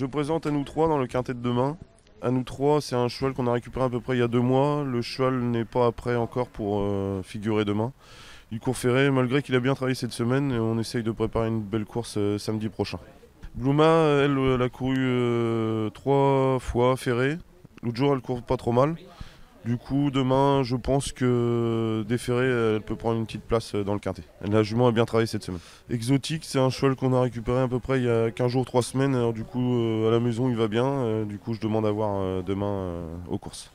Je présente à nous trois dans le quintet de demain. À nous trois, c'est un cheval qu'on a récupéré à peu près il y a deux mois. Le cheval n'est pas prêt encore pour euh, figurer demain. Il court ferré, malgré qu'il a bien travaillé cette semaine, et on essaye de préparer une belle course euh, samedi prochain. Bluma, elle, euh, elle a couru trois fois ferré. L'autre jour, elle court pas trop mal. Du coup, demain, je pense que Déferré, elle peut prendre une petite place euh, dans le quintet. La jument a bien travaillé cette semaine. Exotique, c'est un cheval qu'on a récupéré à peu près il y a 15 jours, 3 semaines. Alors, du coup, euh, à la maison, il va bien. Euh, du coup, je demande à voir demain aux courses.